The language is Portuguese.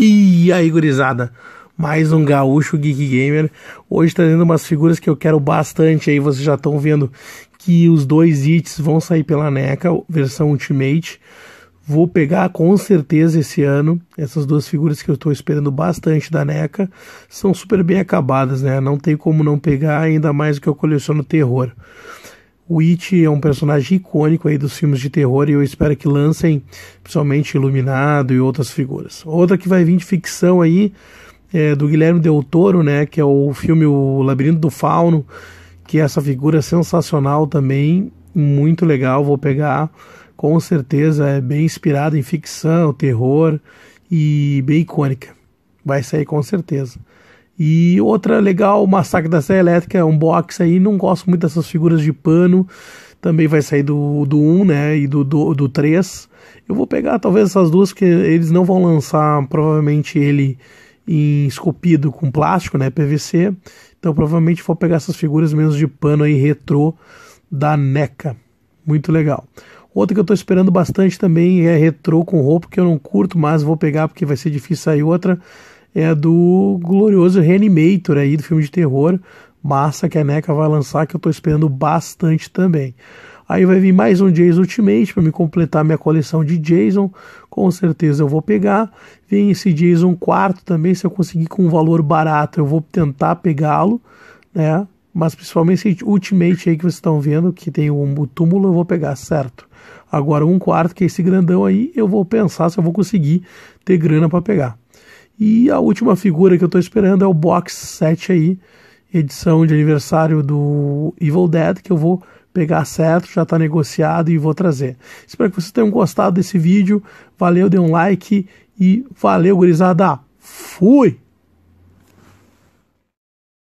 E aí, gurizada, mais um gaúcho Geek Gamer. Hoje trazendo umas figuras que eu quero bastante aí, vocês já estão vendo que os dois hits vão sair pela NECA, versão Ultimate. Vou pegar com certeza esse ano. Essas duas figuras que eu estou esperando bastante da NECA são super bem acabadas, né? Não tem como não pegar, ainda mais que eu coleciono terror. O It é um personagem icônico aí dos filmes de terror e eu espero que lancem, principalmente Iluminado e outras figuras. Outra que vai vir de ficção aí é do Guilherme Del Toro, né, que é o filme O Labirinto do Fauno, que é essa figura sensacional também, muito legal, vou pegar. Com certeza é bem inspirada em ficção, terror e bem icônica. Vai sair com certeza. E outra legal, Massacre da Serra Elétrica, é um box aí, não gosto muito dessas figuras de pano. Também vai sair do, do 1, né? E do, do, do 3. Eu vou pegar talvez essas duas, que eles não vão lançar provavelmente ele em esculpido com plástico, né? PVC. Então provavelmente vou pegar essas figuras menos de pano aí retrô da NECA. Muito legal. Outra que eu estou esperando bastante também é retrô com roupa, que eu não curto, mas vou pegar porque vai ser difícil sair outra é do glorioso Reanimator aí, do filme de terror, massa que a NECA vai lançar, que eu estou esperando bastante também. Aí vai vir mais um Jason Ultimate para me completar minha coleção de Jason. Com certeza eu vou pegar. Vem esse Jason quarto também, se eu conseguir com um valor barato, eu vou tentar pegá-lo, né? Mas principalmente esse Ultimate aí que vocês estão vendo, que tem o um túmulo, eu vou pegar, certo? Agora um quarto, que é esse grandão aí, eu vou pensar se eu vou conseguir ter grana para pegar. E a última figura que eu estou esperando é o box 7 aí, edição de aniversário do Evil Dead, que eu vou pegar certo, já está negociado e vou trazer. Espero que vocês tenham gostado desse vídeo. Valeu, dê um like e valeu, gurizada. Fui!